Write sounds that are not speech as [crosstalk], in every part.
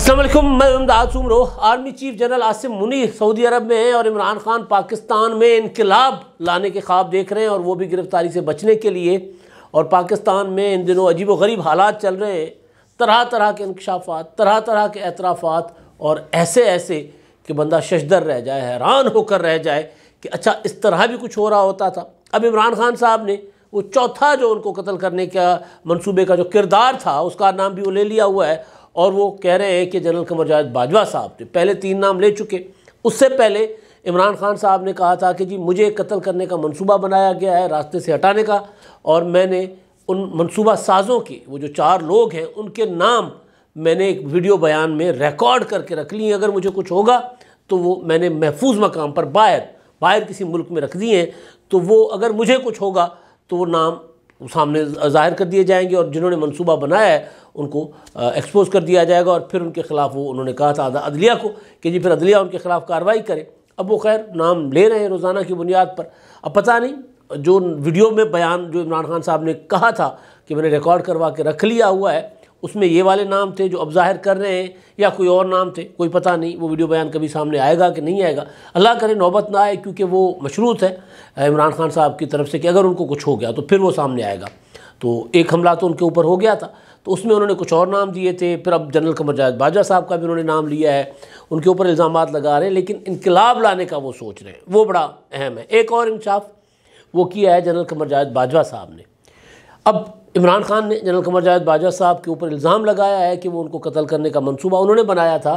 असलम मैं Imdad Soomro army chief general Asim Munir Saudi Arab में हैं और इमरान खान पाकिस्तान में इनकलाब लाने के ख्वाब देख रहे हैं और वो भी गिरफ़्तारी से बचने के लिए और पाकिस्तान में इन दिनों अजीब व गरीब हालात चल रहे हैं तरह तरह के इंकशाफात तरह तरह के एतराफ़ात और ऐसे ऐसे कि बंदा शशदर रह जाए हैरान होकर रह जाए कि अच्छा इस तरह भी कुछ हो रहा होता था अब इमरान खान साहब ने वो चौथा जो उनको कत्ल करने का मनसूबे का जो किरदार था उसका नाम भी वो ले लिया हुआ है और वो कह रहे हैं कि जनरल कमर जावेद बाजवा साहब थे पहले तीन नाम ले चुके उससे पहले इमरान खान साहब ने कहा था कि जी मुझे कत्ल करने का मंसूबा बनाया गया है रास्ते से हटाने का और मैंने उन मंसूबा साजों के वो जो चार लोग हैं उनके नाम मैंने एक वीडियो बयान में रिकॉर्ड करके रख ली अगर मुझे कुछ होगा तो वो मैंने महफूज मकाम पर बाहर बाहर किसी मुल्क में रख दिए हैं तो वो अगर मुझे कुछ होगा तो वो नाम सामने ज़ाहिर कर दिए जाएंगे और जिन्होंने मनसूबा बनाया है उनको एक्सपोज कर दिया जाएगा और फिर उनके ख़िलाफ़ वो उन्होंने कहा था अदलिया को कि जी फिर अदलिया उनके ख़िलाफ़ कार्रवाई करे अब वो खैर नाम ले रहे हैं रोज़ाना की बुनियाद पर अब पता नहीं जो वीडियो में बयान जो इमरान खान साहब ने कहा था कि मैंने रिकॉर्ड करवा के रख लिया हुआ है उसमें ये वाले नाम थे जो अब जाहिर कर रहे हैं या कोई और नाम थे कोई पता नहीं वो वीडियो बयान कभी सामने आएगा कि नहीं आएगा अल्लाह करे नौबत ना आए क्योंकि वो मशरूत है इमरान खान साहब की तरफ से कि अगर उनको कुछ हो गया तो फिर वो सामने आएगा तो एक हमला तो उनके ऊपर हो गया था तो उसमें उन्होंने कुछ और नाम दिए थे फिर अब जनरल कमर जायद बाजवा साहब का भी उन्होंने नाम लिया है उनके ऊपर इल्ज़ाम लगा रहे हैं लेकिन इनकलाब लाने का वो सोच रहे हैं वो बड़ा अहम है एक और इंसाफ वो किया है जनरल कमर जायद बाजवा साहब ने अब इमरान खान ने जनरल कमर जावेद बाजवा साहब के ऊपर इल्ज़ाम लगाया है कि वो उनको कत्ल करने का मनसूबा उन्होंने बनाया था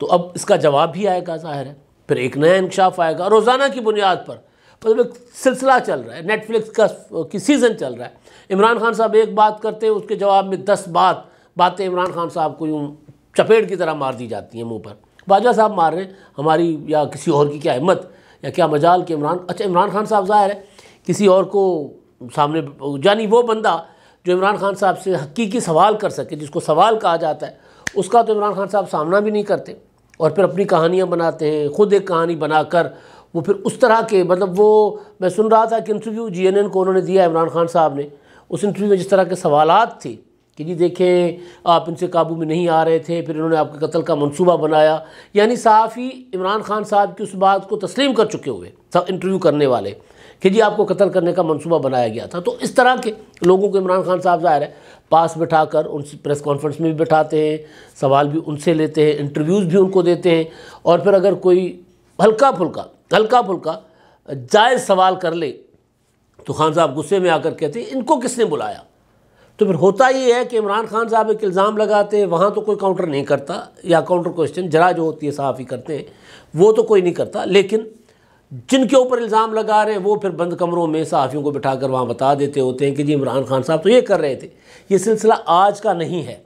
तो अब इसका जवाब भी आएगा ज़ाहिर है फिर एक नया इंकशाफ आएगा रोज़ाना की बुनियाद पर मतलब एक सिलसिला चल रहा है नेटफ्लिक्स का की सीज़न चल रहा है इमरान खान साहब एक बात करते हैं उसके जवाब में दस बात बातें इमरान खान साहब को यूँ चपेट की तरह मार दी जाती हैं मुँह पर बाजवा साहब मार रहे हैं हमारी या किसी और की क्या हिम्मत या क्या मजाल कि इमरान अच्छा इमरान खान साहब ज़ाहिर है किसी और को सामने जानी वो बंदा जो इमरान खान साहब से हकीकी सवाल कर सके जिसको सवाल कहा जाता है उसका तो इमरान खान साहब सामना भी नहीं करते और फिर अपनी कहानियाँ बनाते हैं ख़ुद एक कहानी बनाकर वो फिर उस तरह के मतलब वो मैं सुन रहा था कि इंटरव्यू जी एन एन को उन्होंने दिया इमरान खान साहब ने उस इंटरव्यू में जिस तरह के सवाल थे कि जी देखें आप इनसे काबू में नहीं आ रहे थे फिर इन्होंने आपके कत्ल का मंसूबा बनाया यानी साफ़ ही इमरान खान साहब की उस बात को तस्लीम कर चुके हुए इंटरव्यू करने वाले कि जी आपको कत्ल करने का मंसूबा बनाया गया था तो इस तरह के लोगों को इमरान खान साहब ज़ाहिर है पास बैठा कर उन प्रेस कॉन्फ्रेंस में भी बैठाते हैं सवाल भी उनसे लेते हैं इंटरव्यूज़ भी उनको देते हैं और फिर अगर कोई हल्का फुल्का हल्का फुल्का जायज़ सवाल कर ले तो खान साहब गुस्से में आकर कहते हैं इनको किसने बुलाया तो फिर होता ही है कि इमरान खान साहब एक इल्ज़ाम लगाते हैं वहाँ तो कोई काउंटर नहीं करता या काउंटर क्वेश्चन जरा जो होती है साफ़ ही करते हैं वो तो कोई नहीं करता लेकिन जिनके ऊपर इल्ज़ाम लगा रहे हैं वो फिर बंद कमरों में सहाफ़ियों को बिठा कर वहाँ बता देते होते हैं कि जी इमरान खान साहब तो ये कर रहे थे ये सिलसिला आज का नहीं है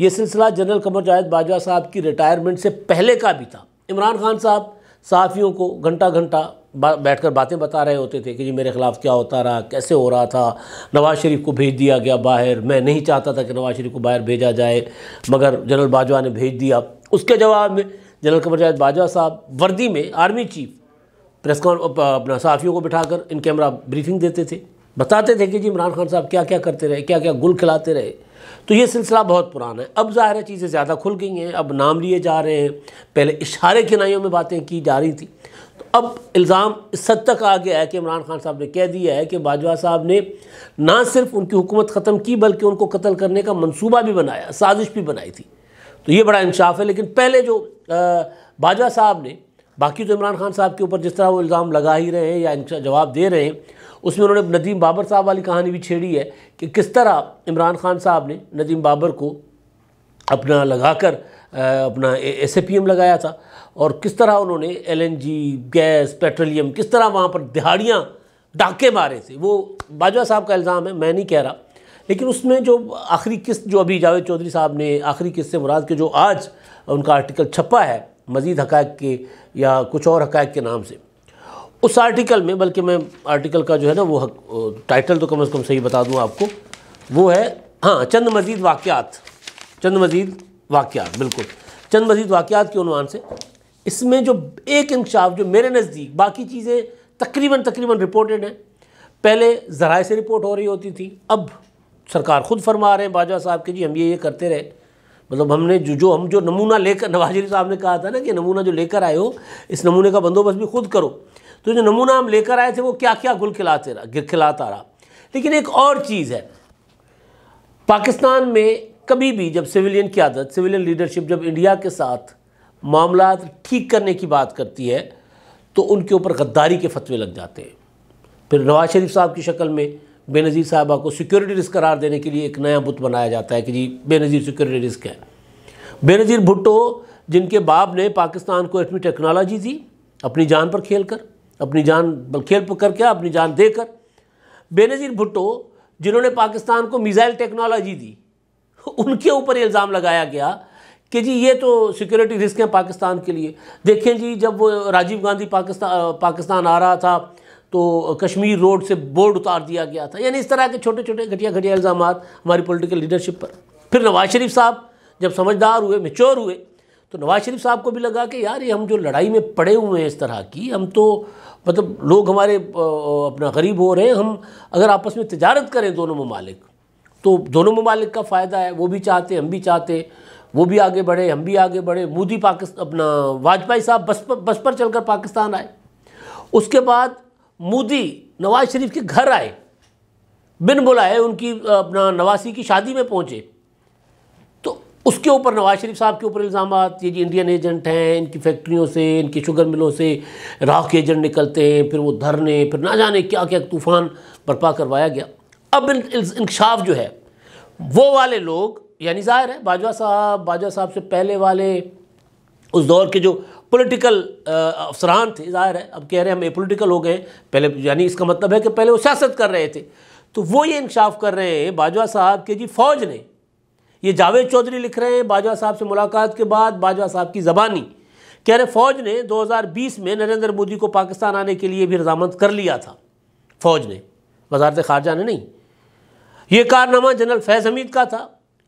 ये सिलसिला जनरल कमर जावेद बाजवा साहब की रिटायरमेंट से पहले का भी था इमरान खान साहब सहाफ़ियों को घंटा घंटा बैठ कर बातें बता रहे होते थे कि जी मेरे ख़िलाफ़ क्या होता रहा कैसे हो रहा था नवाज़ शरीफ को भेज दिया गया बाहर मैं नहीं चाहता था कि नवाज़ शरीफ को बाहर भेजा जाए मगर जनरल बाजवा ने भेज दिया उसके जवाब में जनरल कमर जावेद बाजवा साहब वर्दी में आर्मी चीफ प्रेस अपना साथियों को बिठाकर इन कैमरा ब्रीफिंग देते थे बताते थे कि जी इमरान खान साहब क्या क्या करते रहे क्या क्या गुल खिलाते रहे तो ये सिलसिला बहुत पुराना है अब ज़ाहिर है चीज़ें ज़्यादा खुल गई हैं अब नाम लिए जा रहे हैं पहले इशारे किनाइयों में बातें की जा रही थी तो अब इल्ज़ाम इस हद तक आ गया है कि इमरान खान साहब ने कह दिया है कि बाजवा साहब ने ना सिर्फ उनकी हुकूमत ख़त्म की बल्कि उनको कत्ल करने का मनसूबा भी बनाया साजिश भी बनाई थी तो ये बड़ा इंसाफ है लेकिन पहले जो बाजवा साहब ने बाकी तो इमरान खान साहब के ऊपर जिस तरह वो इल्ज़ाम लगा ही रहे हैं या इनका जवाब दे रहे हैं उसमें उन्होंने नदीम बाबर साहब वाली कहानी भी छेड़ी है कि किस तरह इमरान खान साहब ने नदीम बाबर को अपना लगाकर अपना एस ए पी एम लगाया था और किस तरह उन्होंने L N G gas petroleum किस तरह वहाँ पर दिहाड़ियाँ डाके मारे थे वो बाजवा साहब का इल्ज़ाम है मैं नहीं कह रहा लेकिन उसमें जो आखिरी किस्त जो अभी जावेद चौधरी साहब ने आखिरी किस्त से मुराद के जो आज उनका आर्टिकल छपा है मज़ीद हक़ के या कुछ और हक़ के नाम से उस आर्टिकल में बल्कि मैं आर्टिकल का जो है ना वो हक, टाइटल तो कम अज़ कम सही बता दूँ आपको वो है हाँ चंद मज़ीद वाक़ात चंद मज़ीद वाक़ात बिल्कुल चंद मज़ीद वाक़ात के अनवान से इसमें जो एक इंकशाफ जो मेरे नज़दीक बाकी चीज़ें तकरीबन तकरीबन रिपोर्टेड हैं पहले ज़राए से रिपोर्ट हो रही होती थी अब सरकार खुद फरमा रहे हैं बाजवा साहब के जी हम ये ये करते रहे मतलब हमने जो जो हम जो नमूना लेकर नवाज शरीफ साहब ने कहा था ना कि नमूना जो लेकर आए हो इस नमूने का बंदोबस्त भी खुद करो तो जो नमूना हम लेकर आए थे वो क्या क्या गुल खिलाते रहा खिलाता रहा लेकिन एक और चीज़ है पाकिस्तान में कभी भी जब सिविलियन की आदत सिविलियन लीडरशिप जब इंडिया के साथ मामला ठीक करने की बात करती है तो उनके ऊपर गद्दारी के फतवे लग जाते हैं फिर नवाज शरीफ साहब की शक्ल में बेनज़ीर साहबा को सिक्योरिटी रिस्क करार देने के लिए एक नया बुत बनाया जाता है कि जी बेनज़ीर सिक्योरिटी रिस्क है बेनज़ीर भुट्टो जिनके बाप ने पाकिस्तान को एटमी टेक्नोलॉजी दी अपनी जान पर खेल कर अपनी जान खेल पर करके अपनी जान देकर बेनज़ीर भुट्टो जिन्होंने पाकिस्तान को मिज़ाइल टेक्नोलॉजी दी उनके ऊपर इल्ज़ाम लगाया गया कि जी ये तो सिक्योरिटी रिस्क है पाकिस्तान के लिए देखें जी जब राजीव गांधी पाकिस्तान पाकिस्तान आ रहा था तो कश्मीर रोड से बोर्ड उतार दिया गया था यानी इस तरह के छोटे छोटे घटिया घटिया इल्ज़ाम हमारी पोलिटिकल लीडरशिप पर फिर नवाज शरीफ साहब जब समझदार हुए मेच्योर हुए तो नवाज शरीफ साहब को भी लगा कि यार ये हम जो लड़ाई में पड़े हुए हैं इस तरह की हम तो मतलब लोग हमारे अपना गरीब हो रहे हैं हम अगर आपस में तजारत करें दोनों ममालिक तो दोनों ममालिक का फ़ायदा है वो भी चाहते हम भी चाहते वो भी आगे बढ़े हम भी आगे बढ़े मोदी पाकिस्तान अपना वाजपेयी साहब बस पर बस पर चलकर पाकिस्तान आए उसके बाद मोदी नवाज शरीफ के घर आए बिन बुलाए उनकी अपना नवासी की शादी में पहुंचे तो उसके ऊपर नवाज शरीफ साहब के ऊपर इल्ज़ाम ये जी इंडियन एजेंट हैं इनकी फैक्ट्रियों से इनकी शुगर मिलों से राख के एजेंट निकलते हैं फिर वो धरने फिर ना जाने क्या क्या तूफ़ान बर्पा करवाया गया अब इंकशाफ जो है वो वाले लोग यानी ज़ाहिर है बाजवा साहब बाजवा साहब से पहले वाले उस दौर के जो पोलिटिकल अफसरान थे ज़ाहिर है अब कह रहे हैं हम ए पोलिटिकल हो गए पहले यानी इसका मतलब है कि पहले वो सियासत कर रहे थे तो वो ये इंकशाफ कर रहे हैं बाजवा साहब के जी फ़ौज ने ये जावेद चौधरी लिख रहे हैं बाजवा साहब से मुलाकात के बाद बाजवा साहब की ज़बानी कह रहे फ़ौज ने 2020 में नरेंद्र मोदी को पाकिस्तान आने के लिए भी रजामंद कर लिया था फ़ौज ने वजारत खारजा ने नहीं ये कारनामा जनरल फैज़ हमीद का था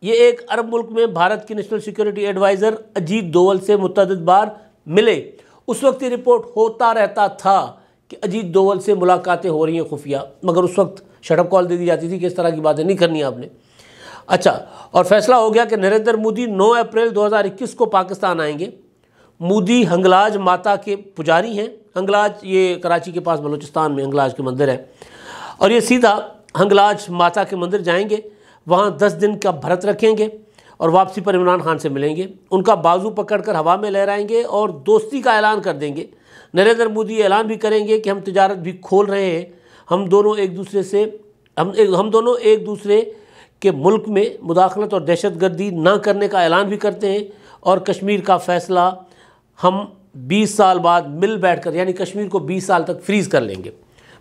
ये एक अरब मुल्क में भारत की national security adviser Ajit Doval से मुतद बार मिले उस वक्त ये रिपोर्ट होता रहता था कि अजीत दोवल से मुलाकातें हो रही हैं खुफिया मगर उस वक्त शटअप कॉल दे दी जाती थी कि इस तरह की बातें नहीं करनी आपने अच्छा और फैसला हो गया कि नरेंद्र मोदी 9 अप्रैल 2021 को पाकिस्तान आएंगे मोदी हंगलाज माता के पुजारी हैं हंगलाज ये कराची के पास बलूचिस्तान में हंगलाज के मंदिर है और ये सीधा हंगलाज माता के मंदिर जाएंगे वहाँ दस दिन का भरत रखेंगे और वापसी पर इमरान खान से मिलेंगे उनका बाजू पकड़कर हवा में लहराएंगे और दोस्ती का ऐलान कर देंगे नरेंद्र मोदी ऐलान भी करेंगे कि हम तजारत भी खोल रहे हैं हम दोनों एक दूसरे से हम एक हम दोनों एक दूसरे के मुल्क में मुदाखलत और दहशत गर्दी ना करने का ऐलान भी करते हैं और कश्मीर का फ़ैसला हम 20 साल बाद मिल बैठकर यानी कश्मीर को 20 साल तक फ्रीज़ कर लेंगे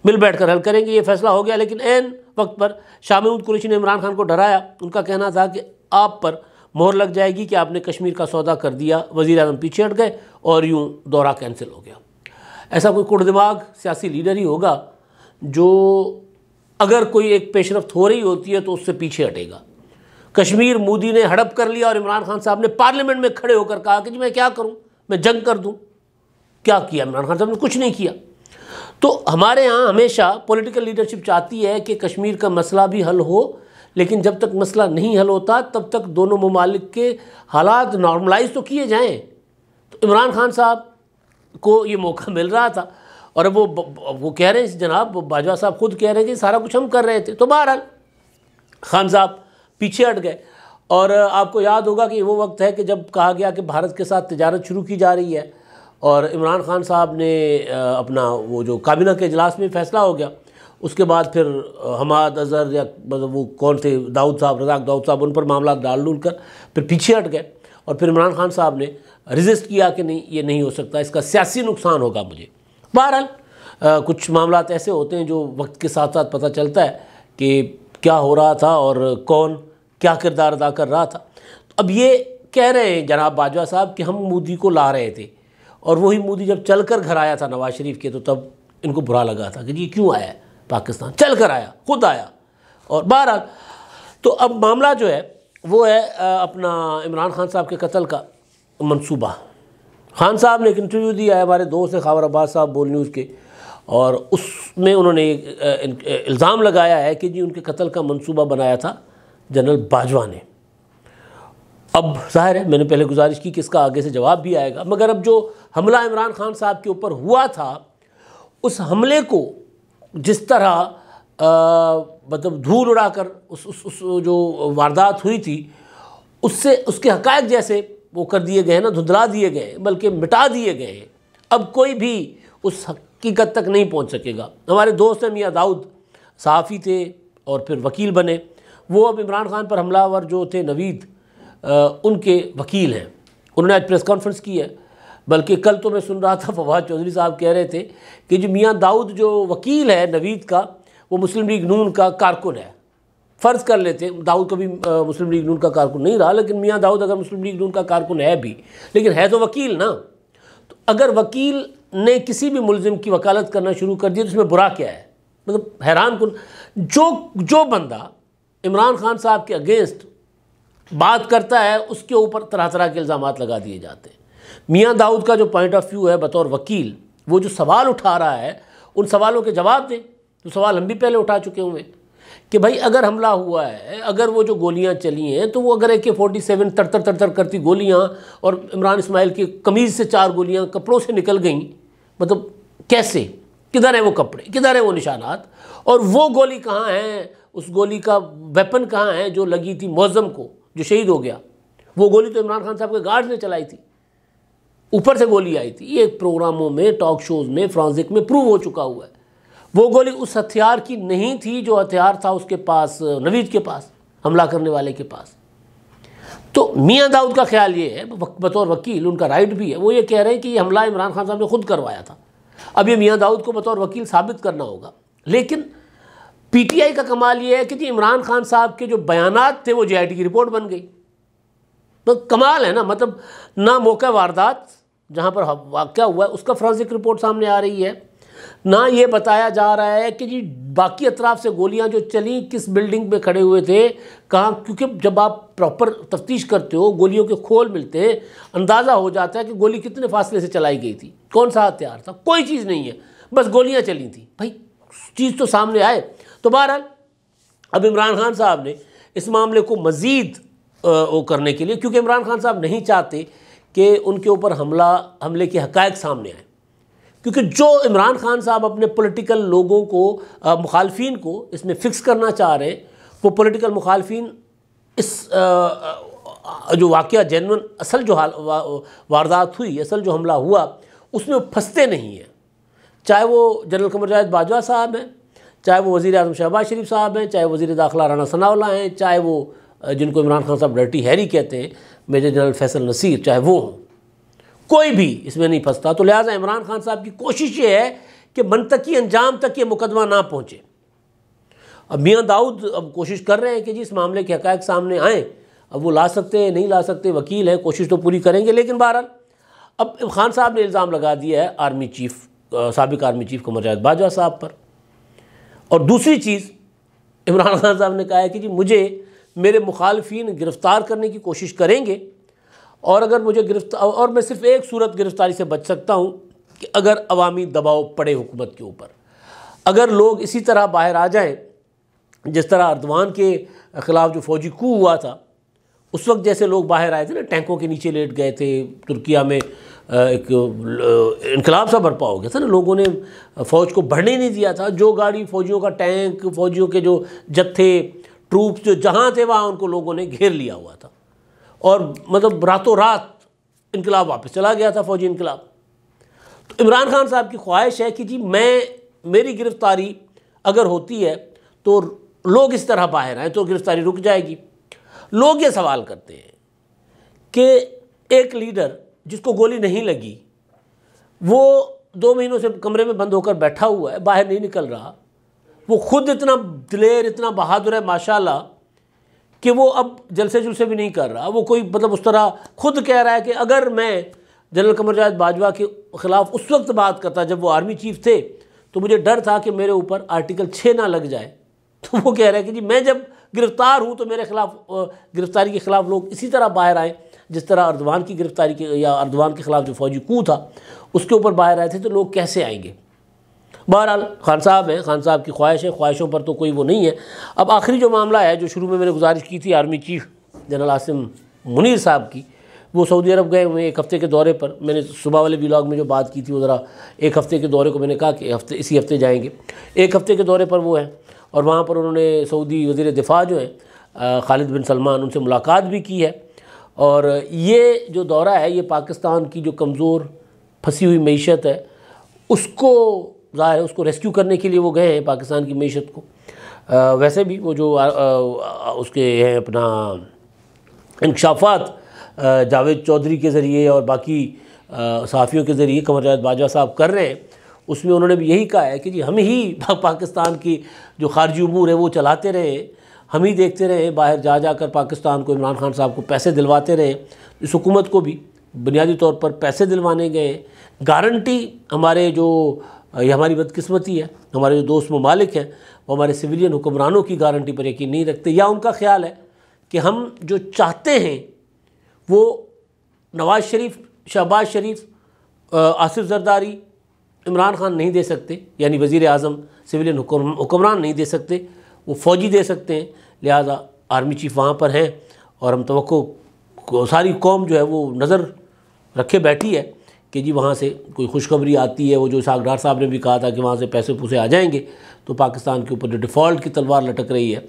मिल बैठ कर हल करेंगे ये फैसला हो गया लेकिन एन वक्त पर शाह महमूद कुरेशी ने इमरान खान को डराया उनका कहना था कि आप पर मोहर लग जाएगी कि आपने कश्मीर का सौदा कर दिया वज़ी अजम पीछे हट गए और यूँ दौरा कैंसिल हो गया ऐसा कोई दिमाग सियासी लीडर ही होगा जो अगर कोई एक पेशरफ हो रही होती है तो उससे पीछे हटेगा कश्मीर मोदी ने हड़प कर लिया और इमरान खान साहब ने पार्लियामेंट में खड़े होकर कहा कि जी मैं क्या करूं मैं जंग कर दूं क्या किया इमरान खान साहब ने कुछ नहीं किया तो हमारे यहाँ हमेशा पॉलिटिकल लीडरशिप चाहती है कि कश्मीर का मसला भी हल हो लेकिन जब तक मसला नहीं हल होता तब तक दोनों ममालिक के हालात नॉर्मलाइज तो किए जाएँ तो इमरान खान साहब को ये मौका मिल रहा था और अब वो वो कह रहे हैं जनाब बाजवा साहब खुद कह रहे हैं कि सारा कुछ हम कर रहे थे तो बहरहाल खान साहब पीछे हट गए और आपको याद होगा कि वो वक्त है कि जब कहा गया कि भारत के साथ तजारत शुरू की जा रही है और इमरान खान साहब ने अपना वो जो काबिना के अजलास में फ़ैसला हो गया उसके बाद फिर हमाद अजहर या मतलब वो कौन थे दाऊद साहब रजाक दाऊद साहब उन पर मामला डाल डूल कर फिर पीछे हट गए और फिर इमरान खान साहब ने रजिस्ट किया कि नहीं ये नहीं हो सकता इसका सियासी नुकसान होगा मुझे बहरहाल कुछ मामला ऐसे होते हैं जो वक्त के साथ साथ पता चलता है कि क्या हो रहा था और कौन क्या किरदार अदा कर रहा था अब ये कह रहे हैं जनाब बाजवा साहब कि हम मोदी को ला रहे थे और वही मोदी जब चल कर घर आया था नवाज शरीफ के तो तब इनको बुरा लगा था कि ये क्यों आया है पाकिस्तान चल कर आया खुद आया और बहरहाल तो अब मामला जो है वो है अपना इमरान खान साहब के कत्ल का मंसूबा खान साहब ने एक इंटरव्यू दिया है हमारे दोस्त हैं खबर अब्बास साहब बोल न्यूज़ के और उसमें उन्होंने इल्ज़ाम लगाया है कि जी उनके कत्ल का मंसूबा बनाया था जनरल बाजवा ने अब जाहिर है मैंने पहले गुजारिश की कि इसका आगे से जवाब भी आएगा मगर अब जो हमला इमरान खान साहब के ऊपर हुआ था उस हमले को जिस तरह मतलब धूल उड़ाकर उस, उस उस जो वारदात हुई थी उससे उसके हकायक जैसे वो कर दिए गए ना धुंधला दिए गए बल्कि मिटा दिए गए अब कोई भी उस हकीकत तक नहीं पहुंच सकेगा हमारे दोस्त हैं मियाँ दाऊद साफ़ी थे और फिर वकील बने वो अब इमरान खान पर हमलावर जो थे नवीद आ, उनके वकील हैं उन्होंने आज प्रेस कॉन्फ्रेंस की है बल्कि कल तो मैं सुन रहा था फवाद चौधरी साहब कह रहे थे कि जो मियाँ दाऊद जो वकील है नवीद का वो मुस्लिम लीग नून का कारकुन है फ़र्ज़ कर लेते दाऊद कभी मुस्लिम लीग नून का कारकुन नहीं रहा लेकिन मियाँ दाऊद अगर मुस्लिम लीग नून का कारकुन है भी लेकिन है तो वकील ना तो अगर वकील ने किसी भी मुलजिम की वकालत करना शुरू कर दी तो उसमें बुरा क्या है मतलब हैरान कन जो जो बंदा इमरान खान साहब के अगेंस्ट बात करता है उसके ऊपर तरह तरह के इल्ज़ाम लगा दिए जाते हैं मियाँ दाऊद का जो पॉइंट ऑफ व्यू है बतौर वकील वो जो सवाल उठा रहा है उन सवालों के जवाब दें तो सवाल हम भी पहले उठा चुके हुए कि भाई अगर हमला हुआ है अगर वो जो गोलियां चली हैं तो वो अगर ए के फोर्टी सेवन तरतर तड़तर करती गोलियां और इमरान इसमाइल की कमीज़ से चार गोलियां कपड़ों से निकल गईं मतलब कैसे किधर है वो कपड़े किधर है वो निशानात और वो गोली कहाँ है उस गोली का वेपन कहाँ है जो लगी थी मौजम को जो शहीद हो गया वो गोली तो इमरान खान साहब के गार्ड ने चलाई थी ऊपर से गोली आई थी ये प्रोग्रामों में टॉक शोज़ में फ्रांसिक में प्रूव हो चुका हुआ है वो गोली उस हथियार की नहीं थी जो हथियार था उसके पास नवीद के पास हमला करने वाले के पास तो मियाँ दाऊद का ख्याल ये है बतौर वकील उनका राइट भी है वो ये कह रहे हैं कि ये हमला इमरान खान साहब ने खुद करवाया था अब ये मियाँ दाऊद को बतौर वकील साबित करना होगा लेकिन पीटीआई का कमाल ये है कि जी इमरान खान साहब के जो बयान थे वो जे की रिपोर्ट बन गई तो कमाल है ना मतलब ना मौका वारदात जहाँ पर वाक़ हुआ है उसका फॉरेंसिक रिपोर्ट सामने आ रही है ना ये बताया जा रहा है कि जी बाकी अतराफ से गोलियां जो चली किस बिल्डिंग में खड़े हुए थे कहाँ क्योंकि जब आप प्रॉपर तफ्तीश करते हो गोलियों के खोल मिलते हैं अंदाज़ा हो जाता है कि गोली कितने फासले से चलाई गई थी कौन सा हथियार था कोई चीज़ नहीं है बस गोलियाँ चली थी भाई चीज़ तो सामने आए तो बहरहाल अब इमरान खान साहब ने इस मामले को मज़ीद वो करने के लिए क्योंकि इमरान खान साहब नहीं चाहते कि उनके ऊपर हमला हमले के हकायक सामने आए क्योंकि जो इमरान खान साहब अपने पॉलिटिकल लोगों को मुखालफी को इसमें फ़िक्स करना चाह रहे हैं वो पॉलिटिकल मुखालफी इस आ, आ, जो वाक़ जैन असल जो हाल वारदात हुई असल जो हमला हुआ उसमें फंसते नहीं हैं चाहे वो जनरल कमर जायद बाजवा साहब हैं चाहे वो वज़ी अजम शहबाज शरीफ साहब हैं चाहे वज़ी दाखिला राना सनाउल्ला हैं चाहे वो जिनको इमरान खान साहब डर्टी हैरी कहते हैं मेजर जनरल फैसल नसीर चाहे वो हों कोई भी इसमें नहीं फंसता तो लिहाजा इमरान खान साहब की कोशिश ये है कि मनतकी अंजाम तक ये मुकदमा ना पहुँचे अब मियाँ दाऊद अब कोशिश कर रहे हैं कि जी इस मामले के हकैक सामने आएँ अब वो ला सकते हैं नहीं ला सकते वकील हैं कोशिश तो पूरी करेंगे लेकिन बहरहाल अब खान साहब ने इल्ज़ाम लगा दिया है आर्मी चीफ सबक आर्मी चीफ कमर जायद बाजवा साहब पर और दूसरी चीज़ इमरान खान साहब ने कहा है कि जी मुझे मेरे मुखालफी गिरफ़्तार करने की कोशिश करेंगे और अगर मुझे गिरफ्तार और मैं सिर्फ एक सूरत गिरफ़्तारी से बच सकता हूँ कि अगर अवामी दबाव पड़े हुकूमत के ऊपर अगर लोग इसी तरह बाहर आ जाएँ जिस तरह अर्दवान के ख़िलाफ़ जो फ़ौजी कू हुआ था उस वक्त जैसे लोग बाहर आए थे ना टैंकों के नीचे लेट गए थे तुर्किया में एक इनकलाब सा भरपा हो गया था ना लोगों ने फ़ौज को बढ़ने नहीं दिया था जो गाड़ी फ़ौजियों का टैंक फ़ौजियों के जो जत्थे ट्रूप जो जहाँ थे वहाँ उनको लोगों ने घेर लिया हुआ था और मतलब रातों रात इनकलाब वापस चला गया था फौजी इनकलाब तो इमरान खान साहब की ख्वाहिश है कि जी मैं मेरी गिरफ्तारी अगर होती है तो लोग इस तरह बाहर आए तो गिरफ्तारी रुक जाएगी लोग ये सवाल करते हैं कि एक लीडर जिसको गोली नहीं लगी वो दो महीनों से कमरे में बंद होकर बैठा हुआ है बाहर नहीं निकल रहा वो खुद इतना दिलेर इतना बहादुर है माशाल्लाह कि वो अब जलसे जुलसे भी नहीं कर रहा वो कोई मतलब उस तरह खुद कह रहा है कि अगर मैं जनरल कमर जायद बाजवा के ख़िलाफ़ उस वक्त बात करता जब वो आर्मी चीफ थे तो मुझे डर था कि मेरे ऊपर आर्टिकल छः ना लग जाए [laughs] तो वो कह रहा है कि जी मैं जब गिरफ़्तार हूँ तो मेरे खिलाफ गिरफ़्तारी के ख़िलाफ़ लोग इसी तरह बाहर आए जिस तरह अर्दवान की गिरफ़्तारी के या अर्दवान के ख़िलाफ़ जो फौजी कू था उसके ऊपर बाहर आए थे तो लोग कैसे आएंगे बहरहाल खान साहब हैं खान साहब की ख्वाहिश है ख्वाहिशों पर तो कोई वो नहीं है अब आखिरी जो मामला है जो शुरू में मैंने गुजारिश की थी army chief general Asim Munir साहब की वो सऊदी अरब गए हुए एक हफ़्ते के दौरे पर मैंने सुबह वाले ब्लॉग में जो बात की थी वो ज़रा एक हफ़्ते के दौरे को मैंने कहा कि हफ्ते इसी हफ़्ते जाएंगे एक हफ़्ते के दौरे पर वो हैं और वहाँ पर उन्होंने सऊदी वजीर दिफा जो है खालिद बिन सलमान उनसे मुलाकात भी की है और ये जो दौरा है ये पाकिस्तान की जो कमज़ोर फंसी हुई मीशत है उसको ज़ाहिर है उसको रेस्क्यू करने के लिए वो गए हैं पाकिस्तान की मीशत को आ, वैसे भी वो जो आ, आ, उसके हैं अपना इंकशाफात जावेद चौधरी के ज़रिए और बाकी सहाफ़ियों के ज़रिए कंवर जावेद बाजवा साहब कर रहे हैं उसमें उन्होंने भी यही कहा है कि जी हम ही [laughs] पाकिस्तान की जो खारजी अमूर है वो चलाते रहे हम ही देखते रहे बाहर जा जा कर पाकिस्तान को इमरान खान साहब को पैसे दिलवाते रहे इस हुकूमत को भी बुनियादी तौर पर पैसे दिलवाने गए गारंटी हमारे जो ये हमारी बदकस्मती है हमारे जो दोस्त ममालिक हैं वो हमारे सिविलियन हुक्मरानों की गारंटी पर यकीन नहीं रखते या उनका ख्याल है कि हम जो चाहते हैं वो नवाज शरीफ शहबाज शरीफ आसिफ जरदारी इमरान खान नहीं दे सकते यानी वज़ी अजम सिविलियन हुक्मरान नहीं दे सकते वो फ़ौजी दे सकते हैं लिहाजा आर्मी चीफ वहाँ पर हैं और हम तो सारी कौम जो है वो नज़र रखे बैठी है कि जी वहाँ से कोई खुशखबरी आती है वो जो सागडार साहब ने भी कहा था कि वहाँ से पैसे पुसे आ जाएंगे तो पाकिस्तान के ऊपर जो डिफ़ॉल्ट की तलवार लटक रही है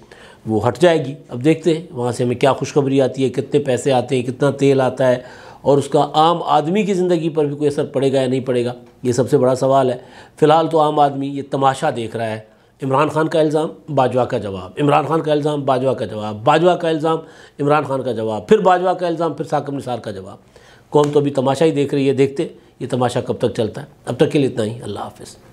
वो हट जाएगी अब देखते हैं वहाँ से हमें क्या खुशखबरी आती है कितने पैसे आते हैं कितना तेल आता है और उसका आम आदमी की ज़िंदगी पर भी कोई असर पड़ेगा या नहीं पड़ेगा ये सबसे बड़ा सवाल है फ़िलहाल तो आम आदमी ये तमाशा देख रहा है इमरान खान का इल्ज़ाम बाजवा का जवाब इमरान खान का इल्ज़ाम बाजवा का जवाब बाजवा का इल्ज़ाम इमरान खान का जवाब फिर बाजवा का इल्ज़ाम फिर साकम निसार का जवाब कौम तो अभी तमाशा ही देख रही है देखते ये तमाशा कब तक चलता है अब तक के लिए इतना ही अल्लाह हाफिज़